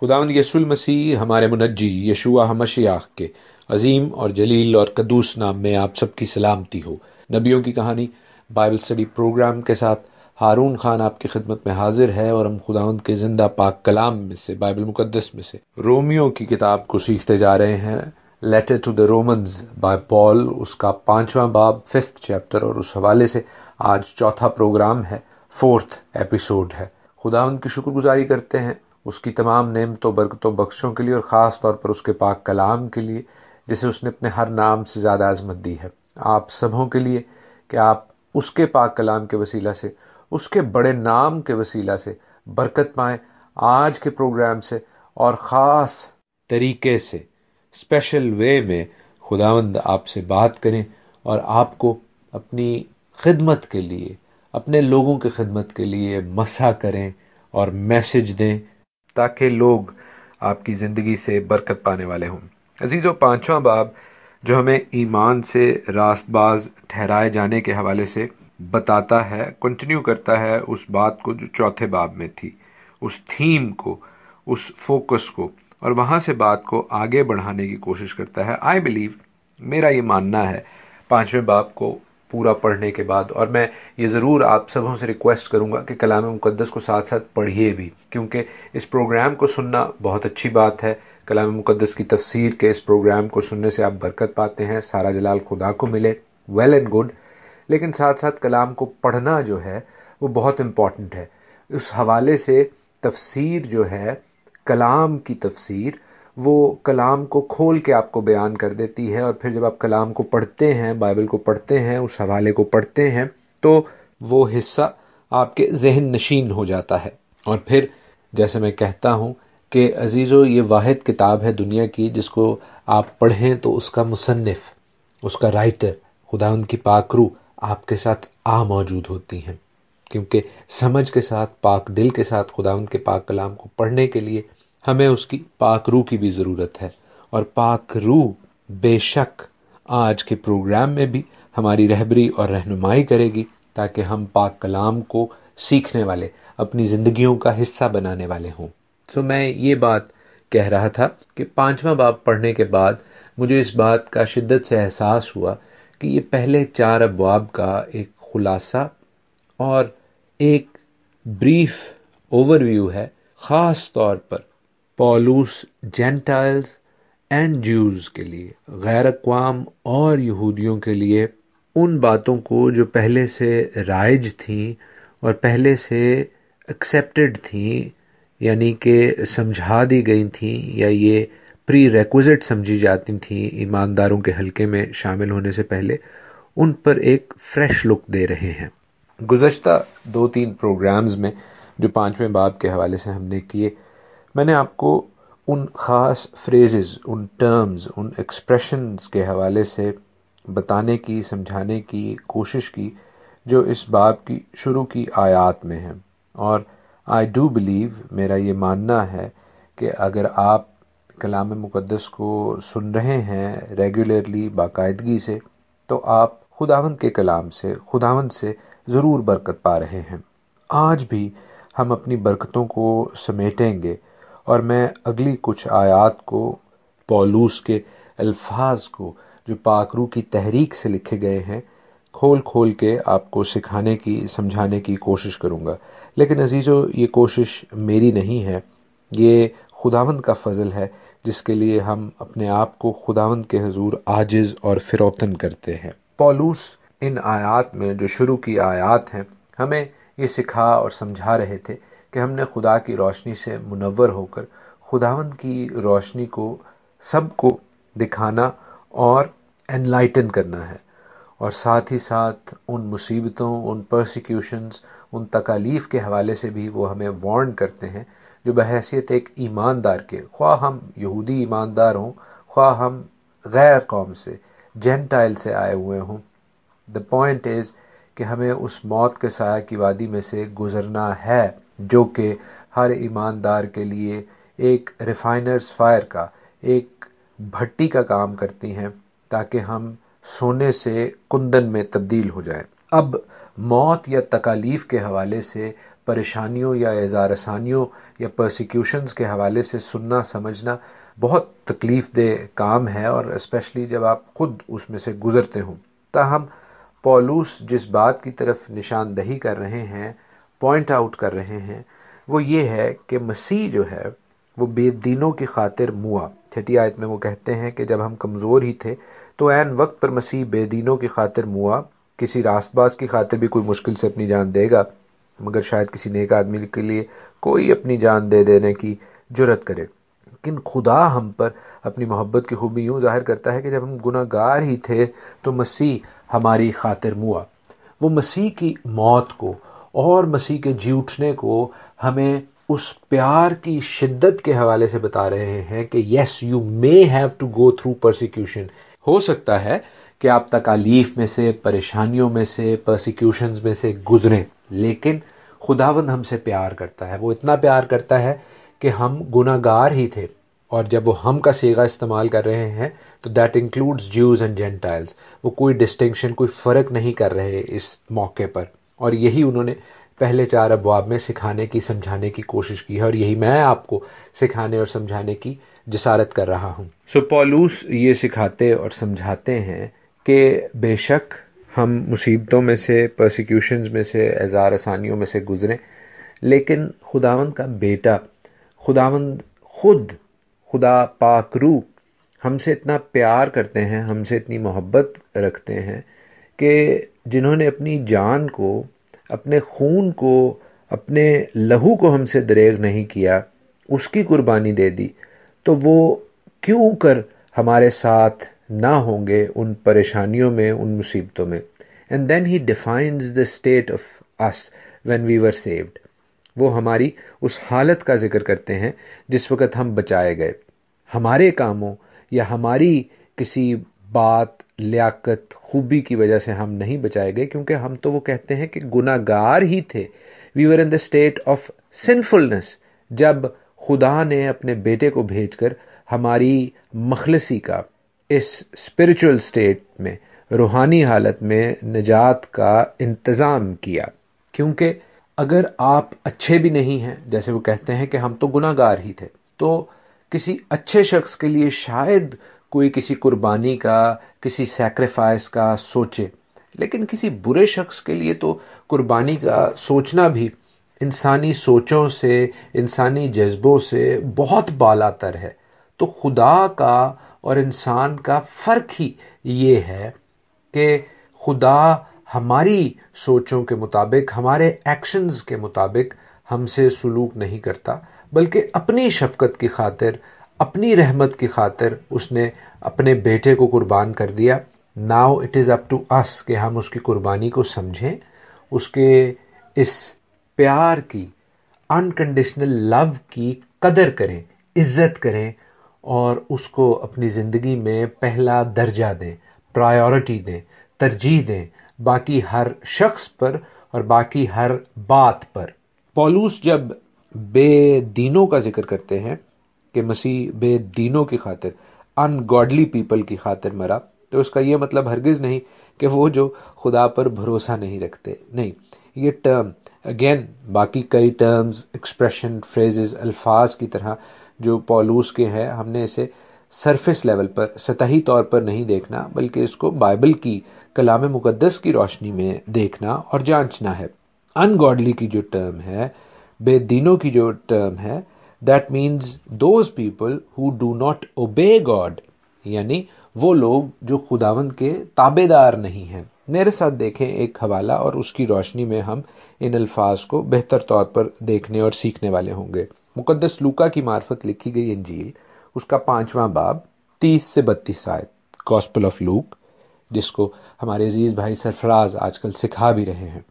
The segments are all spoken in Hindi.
खुदावंद यसुल मसीह हमारे मुनजी यशुआ हमशियाह के अजीम और जलील और कदूस नाम में आप सबकी सलामती हो नबियों की कहानी बाइबल स्टडी प्रोग्राम के साथ हारून खान आपकी खिदमत में हाजिर है और हम खुदावंद के जिंदा पाक कलाम में से बाइबल मुकदस में से रोमियो की किताब को सीखते जा रहे हैं letter to the Romans by Paul उसका पांचवा बाब फिफ्थ चैप्टर और उस हवाले से आज चौथा प्रोग्राम है फोर्थ एपिसोड है खुदावंद की शुक्रगुजारी करते हैं उसकी तमाम नेमतों बरकतों बख्शों के लिए और ख़ास तौर पर उसके पाक कलाम के लिए जिसे उसने अपने हर नाम से ज़्यादा आज़मत दी है आप सबों के लिए कि आप उसके पाक कलाम के वसीला से उसके बड़े नाम के वसीला से बरकत पाएँ आज के प्रोग्राम से और ख़ास तरीके से स्पेशल वे में खुदावंद आपसे बात करें और आपको अपनी खिदमत के लिए अपने लोगों की खिदमत के लिए मसा करें और मैसेज दें ताकि लोग आपकी ज़िंदगी से बरकत पाने वाले हों अजीज़ो पांचवा बाब जो हमें ईमान से रास्तबाज ठहराए जाने के हवाले से बताता है कंटिन्यू करता है उस बात को जो चौथे बाब में थी उस थीम को उस फोकस को और वहाँ से बात को आगे बढ़ाने की कोशिश करता है आई बिलीव मेरा ये मानना है पांचवें बाब को पूरा पढ़ने के बाद और मैं ये ज़रूर आप सबों से रिक्वेस्ट करूँगा कि कलाम मुकदस को साथ साथ पढ़िए भी क्योंकि इस प्रोग्राम को सुनना बहुत अच्छी बात है कलाम मुकदस की तफसीर के इस प्रोग्राम को सुनने से आप बरकत पाते हैं सारा जलाल खुदा को मिले वेल एंड गुड लेकिन साथ साथ कलाम को पढ़ना जो है वो बहुत इम्पॉर्टेंट है उस हवाले से तफसीर जो है कलाम की तफसीर वो कलाम को खोल के आपको बयान कर देती है और फिर जब आप कलाम को पढ़ते हैं बाइबल को पढ़ते हैं उस हवाले को पढ़ते हैं तो वो हिस्सा आपके जहन नशीन हो जाता है और फिर जैसे मैं कहता हूँ कि अजीज़ो ये वाद किताब है दुनिया की जिसको आप पढ़ें तो उसका मुसनफ़ उसका राइटर खुदा उनकी पाकरू आपके साथ आ मौजूद होती हैं क्योंकि समझ के साथ पाक दिल के साथ खुदा उनके पाक कलाम को पढ़ने के लिए हमें उसकी पाक रू की भी ज़रूरत है और पाक रू बेशक आज के प्रोग्राम में भी हमारी रहबरी और रहनुमाई करेगी ताकि हम पाक कलाम को सीखने वाले अपनी ज़िंदगियों का हिस्सा बनाने वाले हों तो मैं ये बात कह रहा था कि पांचवा बाब पढ़ने के बाद मुझे इस बात का शिद्दत से एहसास हुआ कि ये पहले चार अबवाब का एक खुलासा और एक ब्रीफ ओवरव्यू है ख़ास तौर पर पॉलूस जेंटाइल्स एंड जूस के लिए गैर अकवाम और यहूदियों के लिए उन बातों को जो पहले से राइज थी और पहले से एक्सेप्टेड थी यानी कि समझा दी गई थी या ये प्री रेक्विजिट समझी जाती थी ईमानदारों के हलके में शामिल होने से पहले उन पर एक फ्रेश लुक दे रहे हैं गुजशत दो तीन प्रोग्राम्स में जो पाँचवें बाब के हवाले से हमने किए मैंने आपको उन ख़ास फ्रेजेस उन टर्म्स उन एक्सप्रेशंस के हवाले से बताने की समझाने की कोशिश की जो इस बाब की शुरू की आयात में है और आई डू बिलीव मेरा ये मानना है कि अगर आप कलाम मुक़दस को सुन रहे हैं रेगुलरली बाकायदगी से तो आप खुदावंद के कलाम से खुदावंद से ज़रूर बरकत पा रहे हैं आज भी हम अपनी बरकतों को समेटेंगे और मैं अगली कुछ आयात को पौलूस के अल्फाज को जो पाकरू की तहरीक से लिखे गए हैं खोल खोल के आपको सिखाने की समझाने की कोशिश करूँगा लेकिन अजीज़ो ये कोशिश मेरी नहीं है ये खुदावंद का फजल है जिसके लिए हम अपने आप को खुदावंद के हजूर आजिज़ और फिरौतन करते हैं पौलूस इन आयात में जो शुरू की आयात हैं हमें ये सिखा और समझा रहे थे कि हमने खुदा की रोशनी से मुनवर होकर खुदावंद की रोशनी को सबको दिखाना और एनलाइटन करना है और साथ ही साथ उन मुसीबतों उन प्रोसिक्यूशंस उन तकालीफ के हवाले से भी वो हमें वार्न करते हैं जो बहसीत एक ईमानदार के ख्वा हम यहूदी ईमानदार हों ख्वा हम गैर कौम से जेंटाइल से आए हुए हों द पॉइंट इज़ कि हमें उस मौत के साया की वादी में से गुज़रना है जो कि हर ईमानदार के लिए एक रिफाइनर्स फायर का एक भट्टी का काम करती हैं ताकि हम सोने से कुंदन में तब्दील हो जाएं। अब मौत या तकालीफ के हवाले से परेशानियों या एजारसानियों या प्रोसिक्यूशंस के हवाले से सुनना समझना बहुत तकलीफ दे काम है और इस्पेशली जब आप खुद उसमें से गुजरते हों ताहम पॉलूस जिस बात की तरफ निशानदही कर रहे हैं पॉइंट आउट कर रहे हैं वो ये है कि मसीह जो है वो बेदीनों की खातिर मुआ छठी आयत में वो कहते हैं कि जब हम कमज़ोर ही थे तो एन वक्त पर मसीह बेदीनों की खातिर मुआ किसी रास्तबाज की खातिर भी कोई मुश्किल से अपनी जान देगा मगर शायद किसी नेक आदमी के लिए कोई अपनी जान दे देने की जरूरत करे लेकिन खुदा हम पर अपनी मोहब्बत की खूबी यूँ जाहिर करता है कि जब हम गुनागार ही थे तो मसीह हमारी खातिर मुआ वो मसीह की मौत को और मसीह के जी उठने को हमें उस प्यार की शिद्दत के हवाले से बता रहे हैं कि yes you may have to go through persecution हो सकता है कि आप तकालीफ में से परेशानियों में से परसिक्यूशन में से गुजरें लेकिन खुदावंद हमसे प्यार करता है वो इतना प्यार करता है कि हम गुनागार ही थे और जब वो हम का सेगा इस्तेमाल कर रहे हैं तो that includes Jews and Gentiles वो कोई डिस्टिंक्शन कोई फ़र्क नहीं कर रहे इस मौके पर और यही उन्होंने पहले चार अबवाब में सिखाने की समझाने की कोशिश की है और यही मैं आपको सिखाने और समझाने की जसारत कर रहा हूँ सो so, पॉलूस ये सिखाते और समझाते हैं कि बेशक हम मुसीबतों में से प्रोसिक्यूशन में से एजार आसानियों में से गुजरें लेकिन खुदावंद का बेटा खुदावंद खुद खुदा पाकरू हमसे इतना प्यार करते हैं हमसे इतनी मोहब्बत रखते हैं कि जिन्होंने अपनी जान को अपने खून को अपने लहू को हमसे दरेग नहीं किया उसकी कुर्बानी दे दी तो वो क्यों कर हमारे साथ ना होंगे उन परेशानियों में उन मुसीबतों में and then he defines the state of us when we were saved वो हमारी उस हालत का जिक्र करते हैं जिस वक़्त हम बचाए गए हमारे कामों या हमारी किसी बात लियाकत खूबी की वजह से हम नहीं बचाए गए क्योंकि हम तो वो कहते हैं कि गुनागार ही थे we were in the state of sinfulness जब खुदा ने अपने बेटे को भेजकर हमारी मखलसी का इस स्पिरिचुअल स्टेट में रूहानी हालत में निजात का इंतज़ाम किया क्योंकि अगर आप अच्छे भी नहीं हैं जैसे वो कहते हैं कि हम तो गुनागार ही थे तो किसी अच्छे शख्स के लिए शायद कोई किसी कुर्बानी का किसी सेक्रीफाइस का सोचे लेकिन किसी बुरे शख्स के लिए तो कुर्बानी का सोचना भी इंसानी सोचों से इंसानी जज्बों से बहुत बालातर है तो खुदा का और इंसान का फ़र्क ही ये है कि खुदा हमारी सोचों के मुताबिक हमारे एक्शंस के मुताबिक हमसे सलूक नहीं करता बल्कि अपनी शफकत की खातिर अपनी रहमत की खातिर उसने अपने बेटे को कुर्बान कर दिया now it is up to us कि हम उसकी कुर्बानी को समझें उसके इस प्यार की अनकंडीशनल लव की कदर करें इज्जत करें और उसको अपनी ज़िंदगी में पहला दर्जा दें प्रायोरिटी दें तरजीह दें बाकी हर शख्स पर और बाकी हर बात पर पॉलूस जब बेदीनों का जिक्र करते हैं कि मसीह बेदीनों की खातिर अनगॉडली पीपल की खातिर मरा तो उसका ये मतलब हरगिज़ नहीं कि वो जो खुदा पर भरोसा नहीं रखते नहीं ये टर्म अगेन बाकी कई टर्म्स एक्सप्रेशन फ्रेजेस अल्फाज की तरह जो पॉलूस के हैं हमने इसे सरफेस लेवल पर सतही तौर पर नहीं देखना बल्कि इसको बाइबल की कलाम मुकदस की रोशनी में देखना और जांचना है अनगॉडली की जो टर्म है बेदीनों की जो टर्म है that means those people who do not obey God यानी वो लोग जो खुदावंद के ताबेदार नहीं हैं मेरे साथ देखें एक हवाला और उसकी रोशनी में हम इन अल्फाज को बेहतर तौर पर देखने और सीखने वाले होंगे मुकदस लूका की मार्फत लिखी गई इंजील उसका पांचवा बाब तीस से बत्तीस आय गॉस्पल ऑफ लूक जिसको हमारे अजीज़ भाई सरफराज आजकल सिखा भी रहे हैं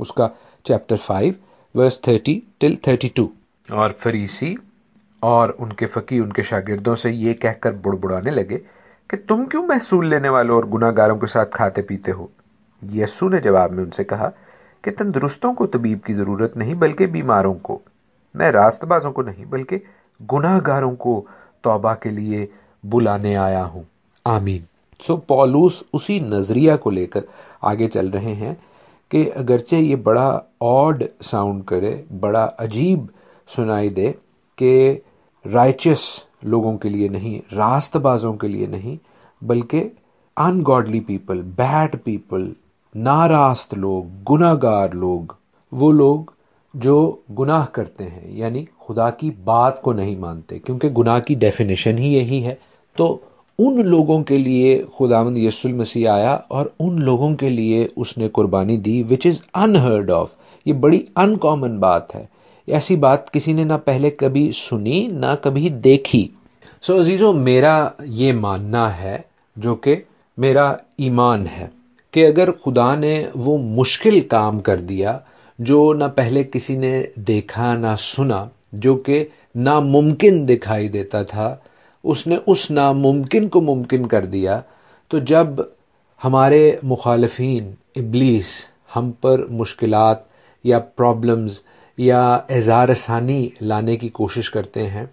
उसका chapter five verse thirty till thirty two और फरीसी और उनके फ़कीर उनके शागिर्दों से ये कहकर बुड़बुड़ाने लगे कि तुम क्यों महसूल लेने वालों और गुनागारों के साथ खाते पीते हो यस्सु ने जवाब में उनसे कहा कि तंदुरुस्तों को तबीब की ज़रूरत नहीं बल्कि बीमारों को मैं रास्तबाजों को नहीं बल्कि गुनाहगारों को तौबा के लिए बुलाने आया हूँ आमीन सो so, पॉलूस उसी नज़रिया को लेकर आगे चल रहे हैं कि अगरचे ये बड़ा ऑड साउंड करे बड़ा अजीब सुनाई दे कि राइचियस लोगों के लिए नहीं रास्तबाजों के लिए नहीं बल्कि अनगॉडली पीपल बैड पीपल नारास्त लोग गुनागार लोग वो लोग जो गुनाह करते हैं यानी खुदा की बात को नहीं मानते क्योंकि गुनाह की डेफिनेशन ही यही है तो उन लोगों के लिए खुदावंद यसुल मसीह आया और उन लोगों के लिए उसने कुर्बानी दी विच इज़ अनहर्ड ऑफ ये बड़ी अनकॉमन बात है ऐसी बात किसी ने ना पहले कभी सुनी ना कभी देखी सो so, अजीज़ों मेरा ये मानना है जो कि मेरा ईमान है कि अगर खुदा ने वो मुश्किल काम कर दिया जो ना पहले किसी ने देखा ना सुना जो कि नामुमकिन दिखाई देता था उसने उस नामुमकिन को मुमकिन कर दिया तो जब हमारे मुखालफी इबलीस हम पर मुश्किल या प्रॉब्लम्स या एजार सानी लाने की कोशिश करते हैं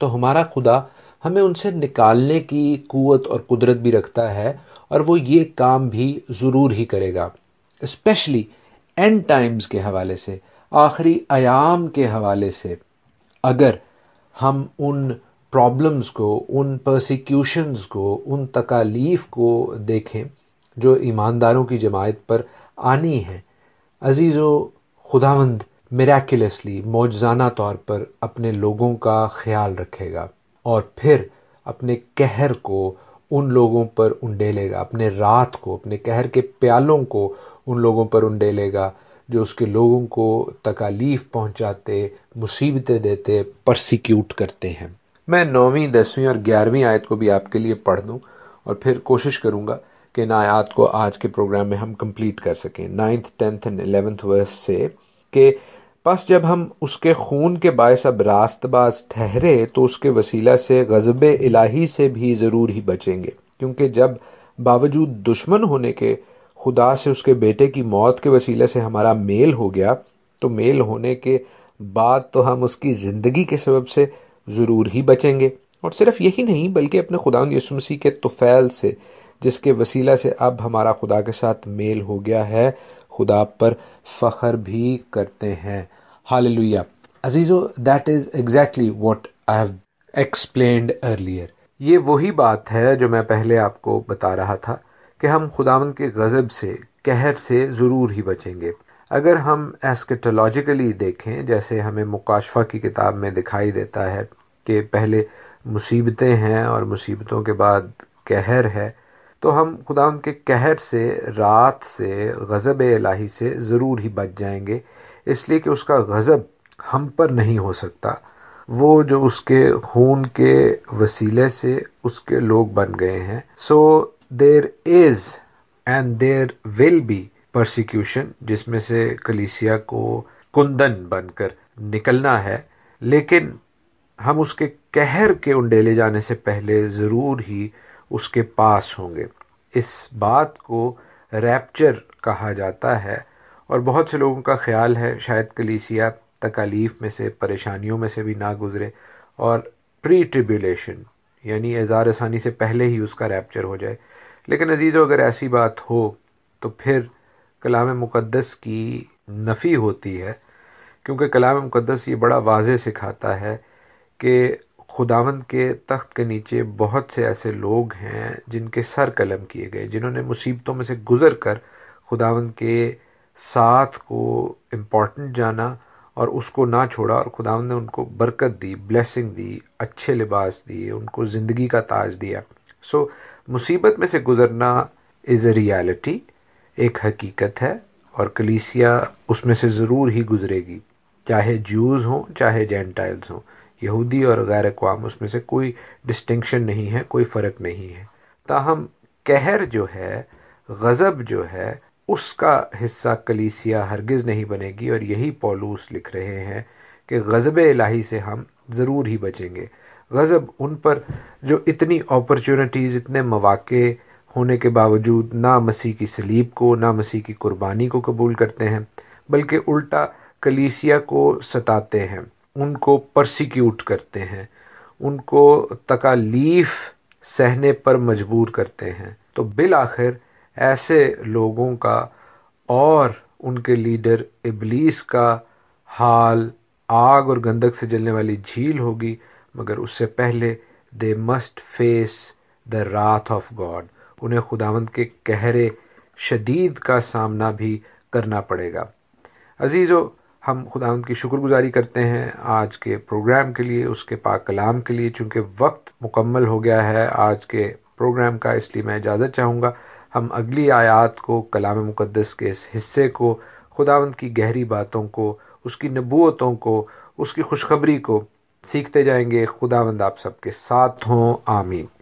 तो हमारा खुदा हमें उनसे निकालने की कुवत और कुदरत भी रखता है और वो ये काम भी ज़रूर ही करेगा स्पेशली एंड टाइम्स के हवाले से आखिरी आयाम के हवाले से अगर हम उन प्रॉब्लम्स को उन प्रोसिक्यूशंस को उन तकालीफ को देखें जो ईमानदारों की जमायत पर आनी है अजीज़ो खुदावंद मिराकिलसली मौजाना तौर पर अपने लोगों का ख्याल रखेगा और फिर अपने कहर को उन लोगों पर उंडेलेगा अपने रात को अपने कहर के प्यालों को उन लोगों पर उंडेलेगा जो उसके लोगों को तकालीफ पहुंचाते मुसीबतें देते प्रसिक्यूट करते हैं मैं नौवीं दसवीं और ग्यारहवीं आयत को भी आपके लिए पढ़ दूँ और फिर कोशिश करूँगा कि इन आयात को आज के प्रोग्राम में हम कंप्लीट कर सकें ninth tenth and eleventh verse से कि बस जब हम उसके खून के बायस अब रास्तबाज ठहरे तो उसके वसीला से गजब इलाही से भी ज़रूर ही बचेंगे क्योंकि जब बावजूद दुश्मन होने के खुदा से उसके बेटे की मौत के वसीले से हमारा मेल हो गया तो मेल होने के बाद तो हम उसकी ज़िंदगी के सबब से ज़रूर ही बचेंगे और सिर्फ यही नहीं बल्कि अपने खुदा यसुमसी के तुफ़ैल से जिसके वसीला से अब हमारा खुदा के साथ मेल हो गया है खुदा पर फ़ख्र भी करते हैं हालेलुया अजीज़ो that is exactly what I have explain earlier ये वही बात है जो मैं पहले आपको बता रहा था कि हम खुदावन के गज़ब से कहर से ज़रूर ही बचेंगे अगर हम एस्केटोलॉजिकली देखें जैसे हमें मुकाशफा की किताब में दिखाई देता है कि पहले मुसीबतें हैं और मुसीबतों के बाद कहर है तो हम खुदा के कहर से रात से गज़ब इलाही से ज़रूर ही बच जाएंगे इसलिए कि उसका गज़ब हम पर नहीं हो सकता वो जो उसके खून के वसीले से उसके लोग बन गए हैं so there is and there will be persecution जिसमें से कलीसिया को कुंदन बनकर निकलना है लेकिन हम उसके कहर के उंडेले जाने से पहले ज़रूर ही उसके पास होंगे इस बात को रैप्चर कहा जाता है और बहुत से लोगों का ख्याल है शायद कलीसिया तकालीफ में से परेशानियों में से भी ना गुजरे और प्री ट्रिब्यूलेशन यानी एजार आसानी से पहले ही उसका रैप्चर हो जाए लेकिन अजीज़ों अगर ऐसी बात हो तो फिर कलाम मुक़दस की नफ़ी होती है क्योंकि कलाम मुक़दस ये बड़ा वाज सिखाता है कि खुदावंद के तख्त के नीचे बहुत से ऐसे लोग हैं जिनके सर कलम किए गए जिन्होंने मुसीबतों में से गुजर कर खुदावंद के साथ को इम्पॉर्टेंट जाना और उसको ना छोड़ा और खुदावंद ने उनको बरकत दी ब्लेसिंग दी अच्छे लिबास दिए उनको ज़िंदगी का ताज दिया सो so, मुसीबत में से गुजरना इज़ अ रियलिटी एक हकीकत है और कलीसिया उसमें से ज़रूर ही गुजरेगी चाहे जूज़ हों चाहे जेंटाइल्स हों यहूदी और गैर अकवाम उसमें से कोई डिस्टिंक्शन नहीं है कोई फ़र्क नहीं है ताहम कहर जो है गज़ब जो है उसका हिस्सा कलीसिया हरगिज़ नहीं बनेगी और यही पॉलूस लिख रहे हैं कि गज़ब इलाही से हम ज़रूर ही बचेंगे गज़ब उन पर जो इतनी अपॉर्चुनिटीज़ इतने मौाक़े होने के बावजूद ना मसीह की सलीब को ना मसीह की कुर्बानी को कबूल करते हैं बल्कि उल्टा कलीसिया को सताते हैं उनको प्रोसिक्यूट करते हैं उनको तकालीफ सहने पर मजबूर करते हैं तो बिल आखिर ऐसे लोगों का और उनके लीडर इबलीस का हाल आग और गंदक से जलने वाली झील होगी मगर उससे पहले they must face the wrath of God उन्हें खुदावंत के कहरे शदीद का सामना भी करना पड़ेगा अजीजों हम खुदा की शुक्रगुजारी करते हैं आज के प्रोग्राम के लिए उसके पाक कलाम के लिए चूंकि वक्त मुकम्मल हो गया है आज के प्रोग्राम का इसलिए मैं इजाज़त चाहूँगा हम अगली आयात को कलाम मुकदस के इस हिस्से को खुदावंद की गहरी बातों को उसकी नबूतों को उसकी खुशखबरी को सीखते जाएंगे खुदावंद आप सबके साथ हों आमीन